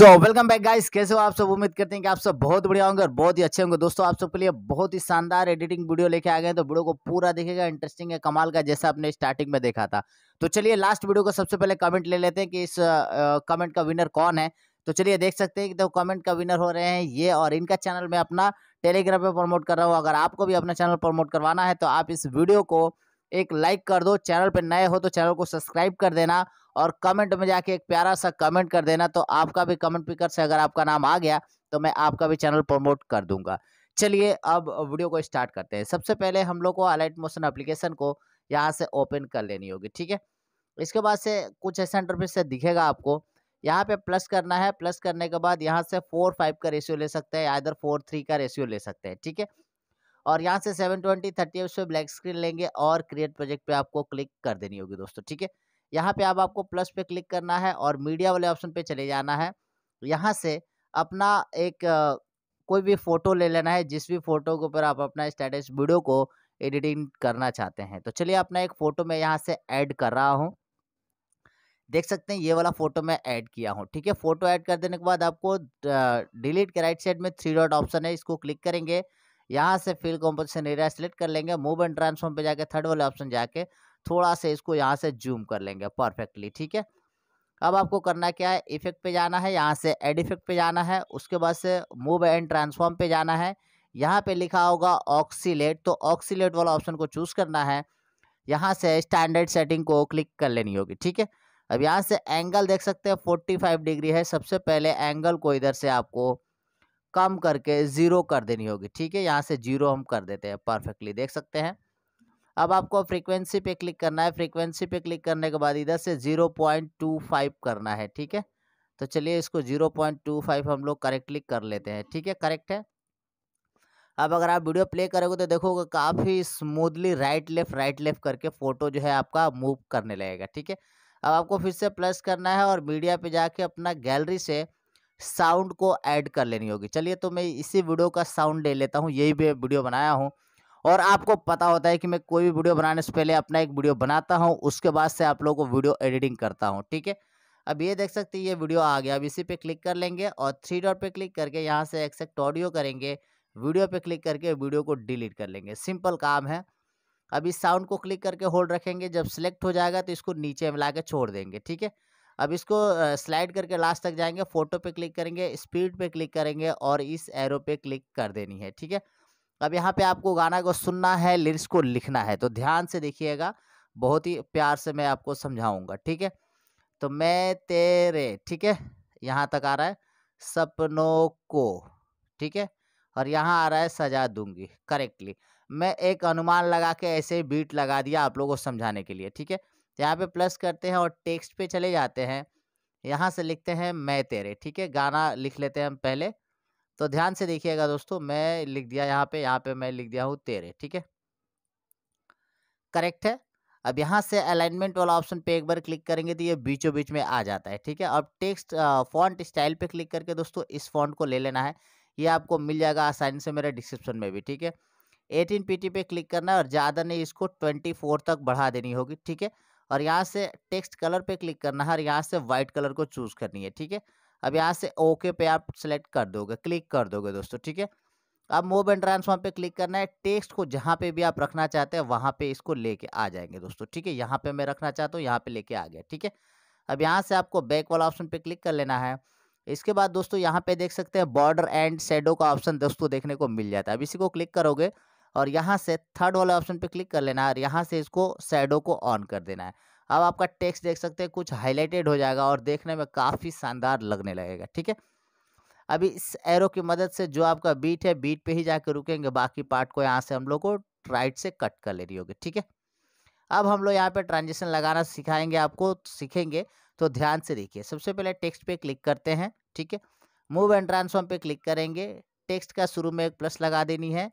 so welcome back guys कैसे हो आप सब उम्मीद करते हैं कि आप सब बहुत बढ़िया होंगे और बहुत ही अच्छे होंगे दोस्तों आप सबके लिए बहुत ही शानदार एडिटिंग वीडियो लेके आ गए तो वीडियो को पूरा देखेगा इंटरेस्टिंग है कमाल का जैसा आपने स्टार्टिंग में देखा था तो चलिए लास्ट वीडियो को सबसे पहले कमेंट ले लेते हैं कि इस कमेंट का विनर कौन है तो चलिए देख सकते हैं कि तो कमेंट का विनर हो रहे हैं ये और इनका चैनल मैं अपना टेलीग्राम पर प्रमोट कर रहा हूँ अगर आपको भी अपना चैनल प्रमोट करवाना है तो आप इस वीडियो को एक लाइक कर दो चैनल पर नए हो तो चैनल को सब्सक्राइब कर देना और कमेंट में जाके एक प्यारा सा कमेंट कर देना तो आपका भी कमेंट पिकर से अगर आपका नाम आ गया तो मैं आपका भी चैनल प्रमोट कर दूंगा चलिए अब वीडियो को स्टार्ट करते हैं सबसे पहले हम लोग को अलाइट मोशन अप्लीकेशन को यहाँ से ओपन कर लेनी होगी ठीक है इसके बाद से कुछ ऐसा इंटरफेस से दिखेगा आपको यहाँ पे प्लस करना है प्लस करने के बाद यहाँ से फोर फाइव का रेशियो ले सकते हैं या इधर फोर थ्री का रेशियो ले सकते हैं ठीक है और यहाँ से seven twenty thirty F black screen लेंगे और क्रिएट प्रोजेक्ट पे आपको क्लिक कर देनी होगी दोस्तों ठीक है यहाँ पे अब आपको प्लस पे क्लिक करना है और मीडिया वाले ऑप्शन पे चले जाना है यहाँ से अपना एक कोई भी फोटो ले लेना है जिस भी फोटो के ऊपर आप अपना स्टेटस वीडियो को एडिटिंग करना चाहते हैं तो चलिए अपना एक फ़ोटो मैं यहाँ से ऐड कर रहा हूँ देख सकते हैं ये वाला फ़ोटो मैं ऐड किया हूँ ठीक है फ़ोटो ऐड कर देने के बाद आपको डिलीट के राइट साइड में थ्री डॉट ऑप्शन है इसको क्लिक करेंगे यहाँ से फील्ड कॉम्पोजिशन एरिया सेलेक्ट कर लेंगे मूव एंड ट्रांसफॉर्म पे जाके थर्ड वाले ऑप्शन जाके थोड़ा सा इसको यहाँ से जूम कर लेंगे परफेक्टली ठीक है अब आपको करना क्या है इफेक्ट पे जाना है यहाँ से एड इफेक्ट पे जाना है उसके बाद से मूव एंड ट्रांसफॉर्म पे जाना है यहाँ पे लिखा होगा ऑक्सीलेट तो ऑक्सीलेट वाला ऑप्शन को चूज़ करना है यहाँ से स्टैंडर्ड सेटिंग को क्लिक कर लेनी होगी ठीक है अब यहाँ से एंगल देख सकते हैं फोर्टी फाइव डिग्री है सबसे पहले एंगल को इधर से आपको कम करके ज़ीरो कर देनी होगी ठीक है यहाँ से जीरो हम कर देते हैं परफेक्टली देख सकते हैं अब आपको फ्रीक्वेंसी पे क्लिक करना है फ्रीक्वेंसी पे क्लिक करने के बाद इधर से ज़ीरो पॉइंट टू फाइव करना है ठीक है तो चलिए इसको जीरो पॉइंट टू फाइव हम लोग करेक्टली कर लेते हैं ठीक है करेक्ट है अब अगर आप वीडियो प्ले करोगे तो देखोगे काफ़ी smoothly right left right left करके फ़ोटो जो है आपका मूव करने लगेगा ठीक है अब आपको फिर से प्लस करना है और मीडिया पे जाके अपना गैलरी से साउंड को ऐड कर लेनी होगी चलिए तो मैं इसी वीडियो का साउंड ले लेता हूँ यही भी वीडियो बनाया हूँ और आपको पता होता है कि मैं कोई भी वीडियो बनाने से पहले अपना एक वीडियो बनाता हूँ उसके बाद से आप लोगों को वीडियो एडिटिंग करता हूँ ठीक है अब ये देख सकते हैं ये वीडियो आ गया अब इसी पे क्लिक कर लेंगे और थ्री डॉट पे क्लिक करके यहाँ से एक्सेक्ट ऑडियो करेंगे वीडियो पे क्लिक करके वीडियो को डिलीट कर लेंगे सिंपल काम है अब इस साउंड को क्लिक करके होल्ड रखेंगे जब सिलेक्ट हो जाएगा तो इसको नीचे में ला के छोड़ देंगे ठीक है अब इसको स्लाइड करके लास्ट तक जाएंगे फोटो पे क्लिक करेंगे स्पीड पे क्लिक करेंगे और इस एरो पे क्लिक कर देनी है ठीक है अब यहाँ पे आपको गाना को सुनना है लिरिक्स को लिखना है तो ध्यान से देखिएगा बहुत ही प्यार से मैं आपको समझाऊंगा ठीक है तो मैं तेरे ठीक है यहाँ तक आ रहा है सपनों को ठीक है और यहाँ आ रहा है सजा दूंगी करेक्टली मैं एक अनुमान लगा के ऐसे बीट लगा दिया आप लोगों को समझाने के लिए ठीक है यहाँ पे प्लस करते हैं और टेक्स्ट पे चले जाते हैं यहाँ से लिखते हैं मैं तेरे ठीक है गाना लिख लेते हैं हम पहले तो ध्यान से देखिएगा दोस्तों मैं लिख दिया यहाँ पे यहाँ पे मैं लिख दिया हूँ तेरे ठीक है करेक्ट है अब यहाँ से अलाइनमेंट वाला ऑप्शन पे एक बार क्लिक करेंगे तो ये बीचों बीच में आ जाता है ठीक है अब टेक्स्ट फॉन्ट स्टाइल पे क्लिक करके दोस्तों इस फॉन्ट को ले लेना है ये आपको मिल जाएगा आसानी से मेरे डिस्क्रिप्शन में भी ठीक है एटीन पीटी पे क्लिक करना है और ज़्यादा नहीं इसको ट्वेंटी फोर तक बढ़ा देनी होगी ठीक है और यहाँ से टेक्स्ट कलर पे क्लिक करना है और यहाँ से वाइट कलर को चूज करनी है ठीक है अब यहाँ से ओके पे आप सेलेक्ट कर दोगे क्लिक कर दोगे दोस्तों ठीक है अब मोब एंड ट्रांसफॉर्म पे क्लिक करना है टेक्स्ट को जहाँ पे भी आप रखना चाहते हैं वहाँ पे इसको लेके आ जाएंगे दोस्तों ठीक है यहाँ पे मैं रखना चाहता हूँ यहाँ पे लेके आ गया ठीक है अब यहाँ से आपको बैक वाला ऑप्शन पे क्लिक कर लेना है इसके बाद दोस्तों यहाँ पे देख सकते हैं बॉर्डर एंड शेडो का ऑप्शन दोस्तों देखने को मिल जाता है अब इसी को क्लिक करोगे और यहाँ से थर्ड वाला ऑप्शन पे क्लिक कर लेना है और यहाँ से इसको शेडो को ऑन कर देना है अब आपका टेक्स्ट देख सकते हैं कुछ हाईलाइटेड हो जाएगा और देखने में काफ़ी शानदार लगने लगेगा ठीक है अभी इस एरो की मदद से जो आपका बीट है बीट पे ही जाके रुकेंगे बाकी पार्ट को यहाँ से हम लोग को राइट से कट कर ले रही होगी ठीक है अब हम लोग यहाँ पे ट्रांजेक्शन लगाना सिखाएंगे आपको सीखेंगे तो ध्यान से देखिए सबसे पहले टेक्स्ट पे क्लिक करते हैं ठीक है मूव एंड ट्रांसफॉर्म पे क्लिक करेंगे टेक्स्ट का शुरू में एक प्लस लगा देनी है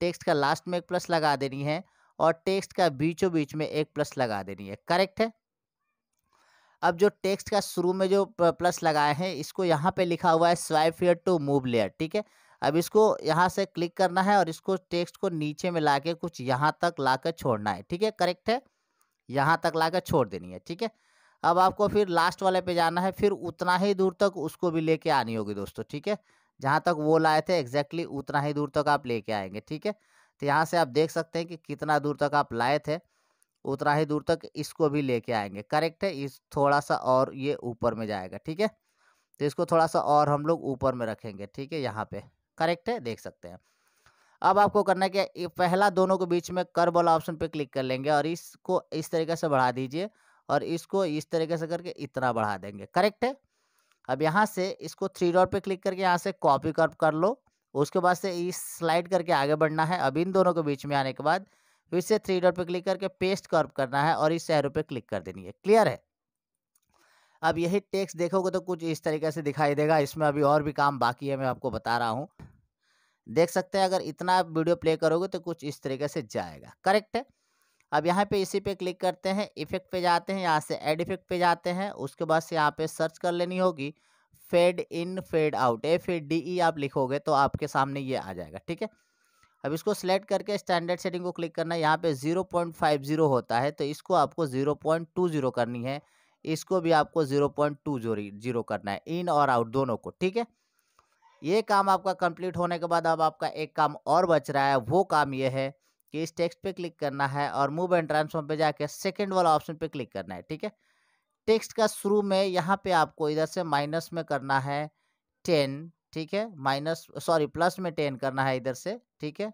टेक्स्ट का लास्ट में एक प्लस लगा देनी है और टेक्स्ट का बीचों बीच में एक प्लस लगा देनी है करेक्ट है अब जो टेक्स्ट का शुरू में जो प्लस लगाए हैं इसको यहाँ पे लिखा हुआ है swipe here to move layer ठीक है अब इसको यहाँ से क्लिक करना है और इसको टेक्स्ट को नीचे में ला कुछ यहाँ तक ला कर छोड़ना है ठीक है करेक्ट है यहाँ तक ला कर छोड़ देनी है ठीक है अब आपको फिर लास्ट वाले पे जाना है फिर उतना ही दूर तक उसको भी लेके आनी होगी दोस्तों ठीक है जहाँ तक वो लाए थे एग्जैक्टली उतना ही दूर तक आप लेके आएंगे ठीक है तो यहाँ से आप देख सकते हैं कि कितना दूर तक आप लाए थे उतना ही दूर तक इसको भी लेके आएंगे करेक्ट है इस थोड़ा सा और ये ऊपर में जाएगा ठीक है तो इसको थोड़ा सा और हम लोग ऊपर में रखेंगे ठीक है यहाँ पे करेक्ट है देख सकते हैं अब आपको करना क्या पहला दोनों के बीच में कर वाला ऑप्शन पे क्लिक कर लेंगे और इसको इस तरीके से बढ़ा दीजिए और इसको इस तरीके से करके इतना बढ़ा देंगे करेक्ट है अब यहाँ से इसको थ्री डॉट पे क्लिक करके यहाँ से कॉपी कर कर लो उसके बाद से इस स्लाइड करके आगे बढ़ना है अब इन दोनों के बीच में आने के बाद फिर से थ्री डॉट पे क्लिक करके पेस्ट कर्व करना है और इस एरो पे क्लिक कर देनी है क्लियर है अब यही टेक्स्ट देखोगे तो कुछ इस तरीके से दिखाई देगा इसमें अभी और भी काम बाकी है मैं आपको बता रहा हूँ देख सकते हैं अगर इतना वीडियो प्ले करोगे तो कुछ इस तरीके से जाएगा करेक्ट है अब यहाँ पे इसी पे क्लिक करते हैं इफेक्ट पे जाते हैं यहाँ से एड इफेक्ट पे जाते हैं उसके बाद से यहाँ पे सर्च कर लेनी होगी fade in fade out A fade D E आप लिखोगे तो आपके सामने ये आ जाएगा ठीक है अब इसको सिलेक्ट करके स्टैंडर्ड सेटिंग को क्लिक करना है यहाँ पे जीरो पॉइंट फाइव जीरो होता है तो इसको आपको जीरो पॉइंट टू जीरो करनी है इसको भी आपको जीरो पॉइंट टू जीरो करना है इन और आउट दोनों को ठीक है ये काम आपका कंप्लीट होने के बाद अब आपका एक काम और बच रहा है वो काम ये है कि इस टेक्स्ट पे क्लिक करना है और मूव एंड ट्रांसफॉर्म पे जाके सेकंड वाला ऑप्शन पे क्लिक करना है ठीक है टेक्स्ट का शुरू में यहाँ पे आपको इधर से माइनस में करना है टेन ठीक है माइनस सॉरी प्लस में टेन करना है इधर से ठीक है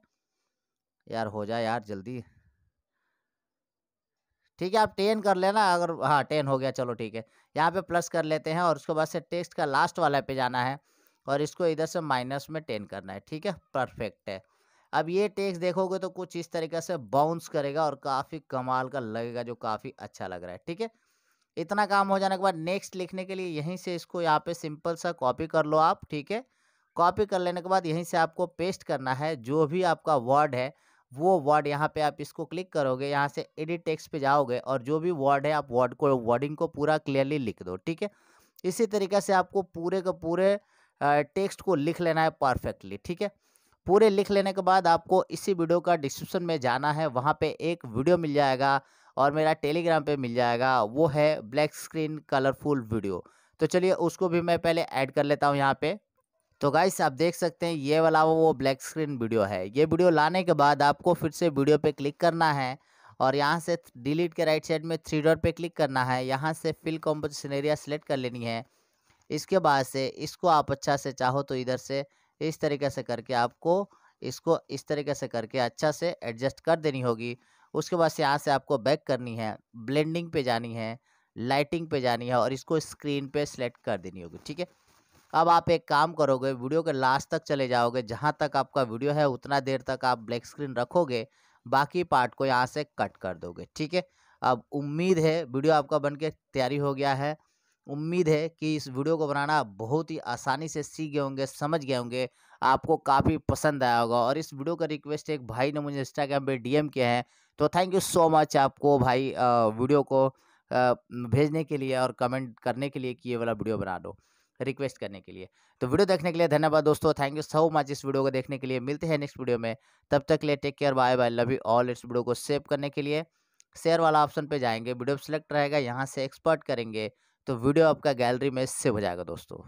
यार हो जाए यार जल्दी ठीक है आप टेन कर लेना अगर हाँ टेन हो गया चलो ठीक है यहाँ पे प्लस कर लेते हैं और उसके बाद से टेक्स्ट का लास्ट वाला पे जाना है और इसको इधर से माइनस में टेन करना है ठीक है परफेक्ट है अब ये टेक्स देखोगे तो कुछ इस तरीके से बाउंस करेगा और काफ़ी कमाल का लगेगा जो काफ़ी अच्छा लग रहा है ठीक है इतना काम हो जाने के बाद नेक्स्ट लिखने के लिए यहीं से इसको यहाँ पे सिंपल सा कॉपी कर लो आप ठीक है कॉपी कर लेने के बाद यहीं से आपको पेस्ट करना है जो भी आपका वर्ड है वो वर्ड यहाँ पे आप इसको क्लिक करोगे यहाँ से एडिट टेक्स्ट पे जाओगे और जो भी वर्ड है आप वर्ड को वर्डिंग को पूरा क्लियरली लिख दो ठीक है इसी तरीके से आपको पूरे के पूरे टेक्स्ट को लिख लेना है परफेक्टली ठीक है पूरे लिख लेने के बाद आपको इसी वीडियो का डिस्क्रिप्शन में जाना है वहाँ पे एक वीडियो मिल जाएगा और मेरा टेलीग्राम पे मिल जाएगा वो है ब्लैक स्क्रीन कलरफुल वीडियो तो चलिए उसको भी मैं पहले ऐड कर लेता हूँ यहाँ पे तो गाइस आप देख सकते हैं ये वाला वो ब्लैक स्क्रीन वीडियो है ये वीडियो लाने के बाद आपको फिर से वीडियो पे क्लिक करना है और यहाँ से डिलीट के राइट साइड में थ्री डॉट पे क्लिक करना है यहाँ से फिल कॉम्पोजिशन एरिया सेलेक्ट कर लेनी है इसके बाद से इसको आप अच्छा से चाहो तो इधर से इस तरीके से करके आपको इसको इस तरीके से करके अच्छा से एडजस्ट कर देनी होगी उसके बाद से यहाँ से आपको बैक करनी है ब्लेंडिंग पे जानी है लाइटिंग पे जानी है और इसको स्क्रीन पे सेलेक्ट कर देनी होगी ठीक है अब आप एक काम करोगे वीडियो के लास्ट तक चले जाओगे जहाँ तक आपका वीडियो है उतना देर तक आप ब्लैक स्क्रीन रखोगे बाकी पार्ट को यहाँ से कट कर दोगे ठीक है अब उम्मीद है वीडियो आपका बन के तैयारी हो गया है उम्मीद है कि इस वीडियो को बनाना बहुत ही आसानी से सीख गए होंगे समझ गए होंगे आपको काफ़ी पसंद आया होगा और इस वीडियो का रिक्वेस्ट एक भाई ने मुझे इंस्टाग्राम पे डीएम किया है तो थैंक यू सो मच आपको भाई वीडियो को भेजने के लिए और कमेंट करने के लिए कि ये वाला वीडियो बना दो रिक्वेस्ट करने के लिए तो वीडियो देखने के लिए धन्यवाद दोस्तों थैंक यू सो मच इस वीडियो को देखने के लिए मिलते हैं नेक्स्ट वीडियो में तब तक ले take care bye bye love you all इस वीडियो को सेव करने के लिए शेयर वाला ऑप्शन पे जाएंगे वीडियो सेलेक्ट रहेगा यहाँ से एक्सपर्ट करेंगे तो वीडियो आपका गैलरी में सेव हो जाएगा दोस्तों